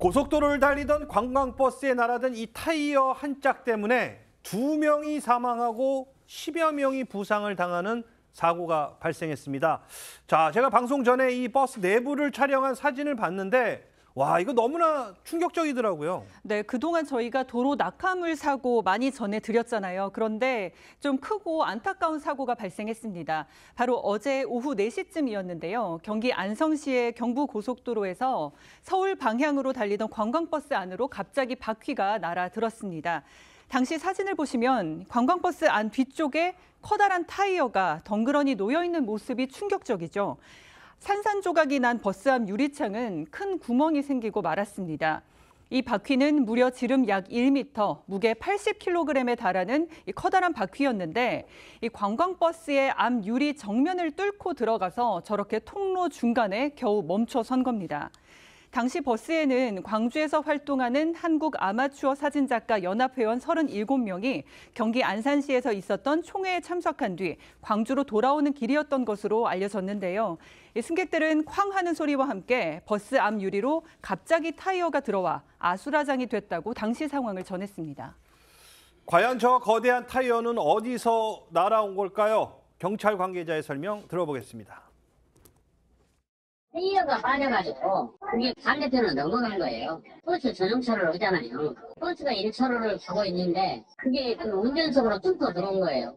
고속도로를 달리던 관광버스에 날아든 이 타이어 한 짝 때문에 두 명이 사망하고 10여 명이 부상을 당하는 사고가 발생했습니다. 자, 제가 방송 전에 이 버스 내부를 촬영한 사진을 봤는데 와, 이거 너무나 충격적이더라고요. 네, 그동안 저희가 도로 낙하물 사고 많이 전해드렸잖아요. 그런데 좀 크고 안타까운 사고가 발생했습니다. 바로 어제 오후 4시쯤이었는데요. 경기 안성시의 경부고속도로에서 서울 방향으로 달리던 관광버스 안으로 갑자기 바퀴가 날아들었습니다. 당시 사진을 보시면 관광버스 안 뒤쪽에 커다란 타이어가 덩그러니 놓여 있는 모습이 충격적이죠. 산산조각이 난 버스 앞 유리창은 큰 구멍이 생기고 말았습니다. 이 바퀴는 무려 지름 약 1m, 무게 80kg에 달하는 이 커다란 바퀴였는데 이 관광버스의 앞 유리 정면을 뚫고 들어가서 저렇게 통로 중간에 겨우 멈춰 선 겁니다. 당시 버스에는 광주에서 활동하는 한국 아마추어 사진작가 연합회원 37명이 경기 안산시에서 있었던 총회에 참석한 뒤 광주로 돌아오는 길이었던 것으로 알려졌는데요. 승객들은 쾅 하는 소리와 함께 버스 앞 유리로 갑자기 타이어가 들어와 아수라장이 됐다고 당시 상황을 전했습니다. 과연 저 거대한 타이어는 어디서 날아온 걸까요? 경찰 관계자의 설명 들어보겠습니다. 페이어가 빠져가지고 그게 반대편으로 넘어간 거예요. 버스 전용차를오잖아요 버스가 1차로를 가고 있는데 그게 그 운전석으로 뚫고 들어온 거예요.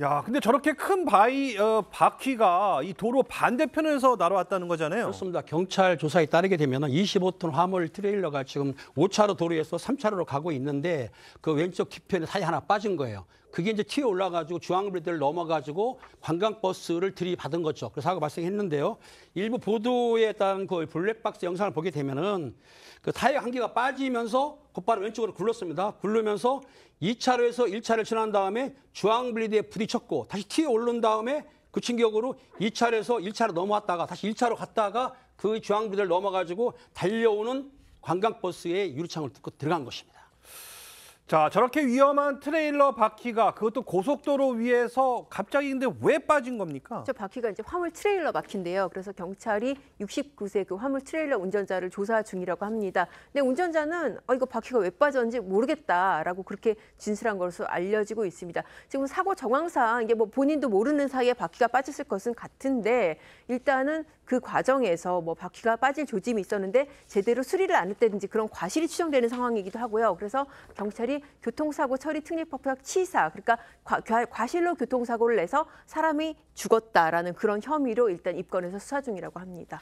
야, 근데 저렇게 큰 바위 어, 바퀴가 이 도로 반대편에서 날아왔다는 거잖아요. 그렇습니다. 경찰 조사에 따르게 되면 25톤 화물 트레일러가 지금 5차로 도로에서 3차로로 가고 있는데 그 왼쪽 뒤편에 사이 하나 빠진 거예요. 그게 이제 티에 올라가지고 중앙브리드를 넘어가지고 관광버스를 들이받은 거죠. 그래서 사고 발생했는데요. 일부 보도에 따른 그 블랙박스 영상을 보게 되면은 그 타이어 한 개가 빠지면서 곧바로 왼쪽으로 굴렀습니다. 굴르면서 2차로에서 1차를 지난 다음에 중앙브리드에 부딪혔고 다시 티에 오른 다음에 그 충격으로 2차로에서 1차로 넘어왔다가 다시 1차로 갔다가 그 중앙브리드를 넘어가지고 달려오는 관광버스의 유리창을 뚫고 들어간 것입니다. 자, 저렇게 위험한 트레일러 바퀴가 그것도 고속도로 위에서 갑자기 근데 왜 빠진 겁니까? 저 바퀴가 이제 화물 트레일러 바퀴인데요. 그래서 경찰이 69세 그 화물 트레일러 운전자를 조사 중이라고 합니다. 근데 운전자는 어, 이거 바퀴가 왜 빠졌는지 모르겠다라고 그렇게 진술한 것으로 알려지고 있습니다. 지금 사고 정황상 이게 뭐 본인도 모르는 사이에 바퀴가 빠졌을 것은 같은데 일단은 그 과정에서 뭐 바퀴가 빠질 조짐이 있었는데 제대로 수리를 안 했다든지 그런 과실이 추정되는 상황이기도 하고요. 그래서 경찰이 사람이 교통사고 처리 특례법상 치사 그러니까 과, 실로 교통사고를 내서 사람이 죽었다라는 그런 혐의로 일단 입건해서 수사 중이라고 합니다.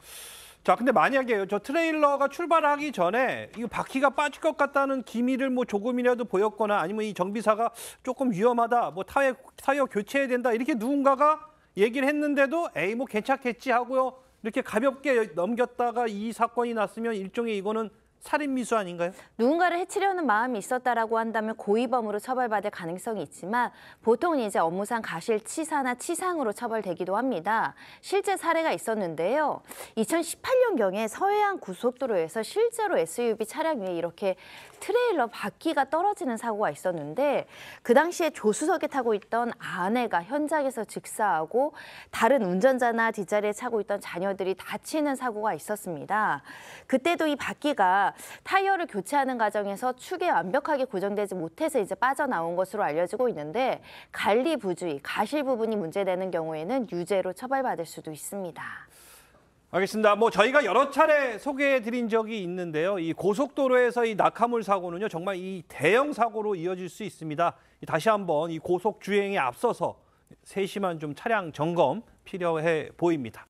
자, 근데 만약에 저 트레일러가 출발하기 전에 이 바퀴가 빠질 것 같다는 기미를 뭐 조금이라도 보였거나 아니면 이 정비사가 조금 위험하다, 뭐 타이어, 타이어 교체해야 된다 이렇게 누군가가 얘기를 했는데도 에이 뭐 괜찮겠지 하고요 이렇게 가볍게 넘겼다가 이 사건이 났으면 일종의 이거는 살인 미수 아닌가요? 누군가를 해치려는 마음이 있었다라고 한다면 고의범으로 처벌받을 가능성이 있지만 보통은 이제 업무상 가실치사나 치상으로 처벌되기도 합니다. 실제 사례가 있었는데요. 2018년경에 서해안 고속도로에서 실제로 SUV 차량 위에 이렇게 트레일러 바퀴가 떨어지는 사고가 있었는데 그 당시에 조수석에 타고 있던 아내가 현장에서 즉사하고 다른 운전자나 뒷자리에 차고 있던 자녀들이 다치는 사고가 있었습니다. 그때도 이 바퀴가 타이어를 교체하는 과정에서 축이 완벽하게 고정되지 못해서 이제 빠져나온 것으로 알려지고 있는데 관리 부주의, 가실 부분이 문제되는 경우에는 유죄로 처벌받을 수도 있습니다. 알겠습니다. 뭐 저희가 여러 차례 소개해 드린 적이 있는데요. 이 고속도로에서 이 낙하물 사고는요. 정말 이 대형 사고로 이어질 수 있습니다. 다시 한번 이 고속 주행에 앞서서 세심한 좀 차량 점검 필요해 보입니다.